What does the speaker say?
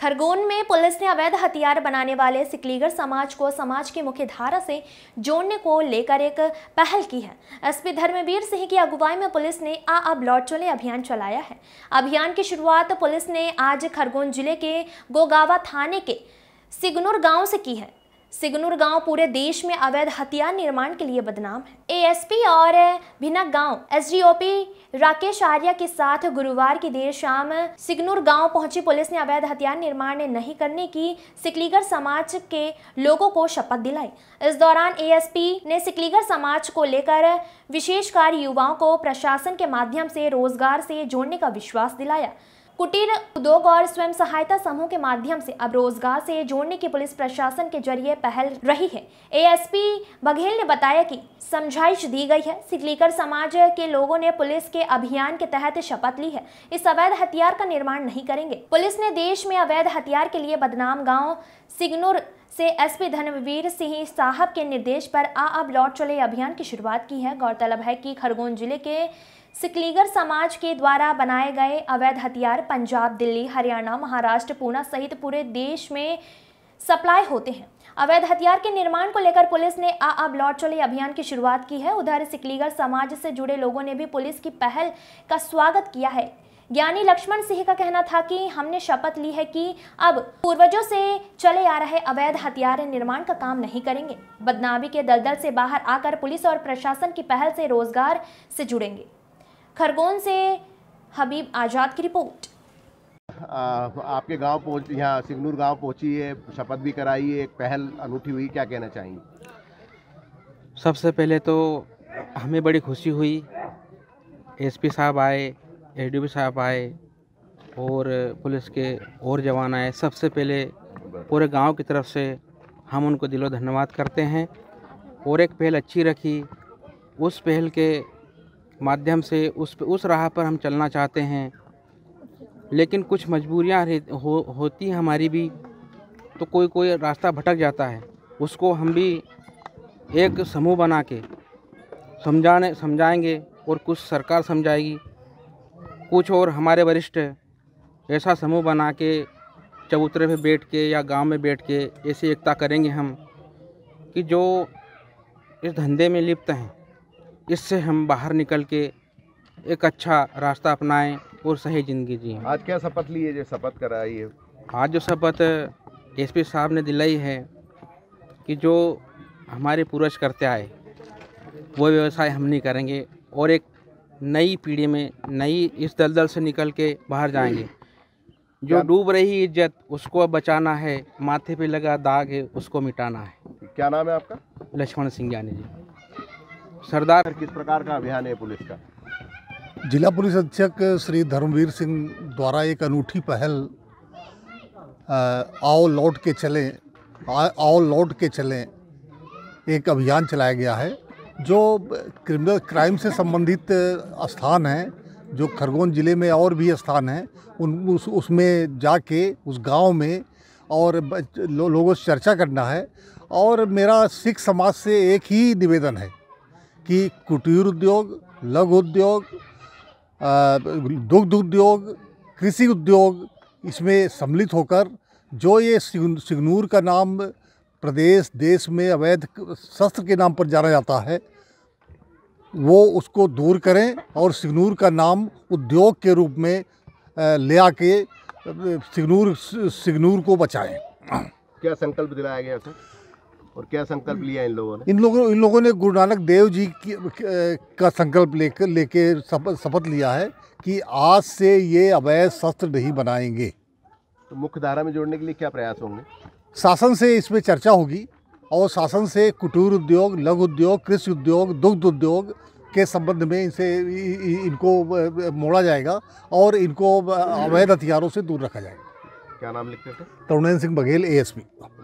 खरगोन में पुलिस ने अवैध हथियार बनाने वाले सिकलीगर समाज को समाज की मुख्य धारा से जोड़ने को लेकर एक पहल की है एसपी धर्मवीर सिंह की अगुवाई में पुलिस ने आ अब लौट चले अभियान चलाया है अभियान की शुरुआत पुलिस ने आज खरगोन जिले के गोगावा थाने के सिगनूर गांव से की है सिगनूर गांव पूरे देश में अवैध हथियार निर्माण के लिए बदनाम है एएसपी और भिनक गांव एसडीओपी राकेश आर्या के साथ गुरुवार की देर शाम सिगनूर गांव पहुंची पुलिस ने अवैध हथियार निर्माण नहीं करने की सिकलीगर समाज के लोगों को शपथ दिलाई इस दौरान एएसपी ने सिकलीगर समाज को लेकर विशेष कार्य युवाओं को प्रशासन के माध्यम से रोजगार से जोड़ने का विश्वास दिलाया कुटीर उद्योग और स्वयं सहायता समूह के माध्यम से अब रोजगार से जोड़ने की पुलिस प्रशासन के जरिए पहल रही है एएसपी बघेल ने बताया कि समझाइश दी गई है सिकलीकर समाज के लोगों ने पुलिस के अभियान के तहत शपथ ली है इस अवैध हथियार का निर्माण नहीं करेंगे पुलिस ने देश में अवैध हथियार के लिए बदनाम गाँव सिग्नोर से एसपी धनवीर सिंह साहब के निर्देश पर आ अब लौट चले अभियान की शुरुआत की है गौरतलब है कि खरगोन जिले के सिकलीगर समाज के द्वारा बनाए गए अवैध हथियार पंजाब दिल्ली हरियाणा महाराष्ट्र पूना सहित पूरे देश में सप्लाई होते हैं अवैध हथियार के निर्माण को लेकर पुलिस ने आ अब लौट चले अभियान की शुरुआत की है उधर सिकलीगर समाज से जुड़े लोगों ने भी पुलिस की पहल का स्वागत किया है ज्ञानी लक्ष्मण सिंह का कहना था कि हमने शपथ ली है कि अब पूर्वजों से चले आ रहे अवैध हथियार निर्माण का काम नहीं करेंगे बदनामी के दलदल से बाहर आकर पुलिस और प्रशासन की पहल से रोजगार से जुड़ेंगे खरगोन से हबीब आज़ाद की रिपोर्ट आपके गांव पहुंच यहाँ सिगनूर गांव पहुंची है शपथ भी कराई है एक पहल अनूठी हुई क्या कहना चाहेंगे सबसे पहले तो हमें बड़ी खुशी हुई एसपी साहब आए एडीपी साहब आए और पुलिस के और जवान आए सबसे पहले पूरे गांव की तरफ से हम उनको दिलो धन्यवाद करते हैं और एक पहल अच्छी रखी उस पहल के माध्यम से उस उस राह पर हम चलना चाहते हैं लेकिन कुछ मजबूरियाँ हो, होती हैं हमारी भी तो कोई कोई रास्ता भटक जाता है उसको हम भी एक समूह बना के समझाने समझाएंगे और कुछ सरकार समझाएगी कुछ और हमारे वरिष्ठ ऐसा समूह बना के चबूतरे पे बैठ के या गांव में बैठ के ऐसी एकता करेंगे हम कि जो इस धंधे में लिप्त हैं इससे हम बाहर निकल के एक अच्छा रास्ता अपनाएं और सही ज़िंदगी जिए आज क्या शपथ है जो शपथ कराई है आज जो शपथ एसपी साहब ने दिलाई है कि जो हमारे पूर्वज करते आए वो व्यवसाय हम नहीं करेंगे और एक नई पीढ़ी में नई इस दलदल से निकल के बाहर जाएंगे जो डूब रही इज्जत उसको बचाना है माथे पे लगा दाग है उसको मिटाना है क्या नाम है आपका लक्ष्मण सिंह यानी जी सरदार किस प्रकार का अभियान है पुलिस का जिला पुलिस अधीक्षक श्री धर्मवीर सिंह द्वारा एक अनूठी पहल आओ लौट के चलें आओ लौट के चलें एक अभियान चलाया गया है जो क्रिमिनल क्राइम से संबंधित स्थान हैं जो खरगोन ज़िले में और भी स्थान हैं उन उस उसमें जाके उस गांव में और लो, लोगों से चर्चा करना है और मेरा सिख समाज से एक ही निवेदन है कि कुटीर उद्योग लघु उद्योग दुग्ध उद्योग कृषि उद्योग इसमें सम्मिलित होकर जो ये सिगनूर का नाम प्रदेश देश में अवैध शस्त्र के नाम पर जाना जाता है वो उसको दूर करें और सिगनूर का नाम उद्योग के रूप में ले आके सिगनूर सिगनूर को बचाएं क्या संकल्प दिलाया गया सर और क्या संकल्प लिया इन लोगों ने इन लोगों इन लोगों ने गुरु नानक देव जी की, का संकल्प लेकर लेके शपथ लिया है कि आज से ये अवैध शस्त्र नहीं बनाएंगे तो मुख्य धारा में जोड़ने के लिए क्या प्रयास होंगे शासन से इसमें चर्चा होगी और शासन से कुटीर उद्योग लघु उद्योग कृषि उद्योग दुग्ध उद्योग के संबंध में इनसे इनको मोड़ा जाएगा और इनको अवैध हथियारों से दूर रखा जाएगा क्या नाम लिखते थे तरुणेन्द्र सिंह बघेल एएसपी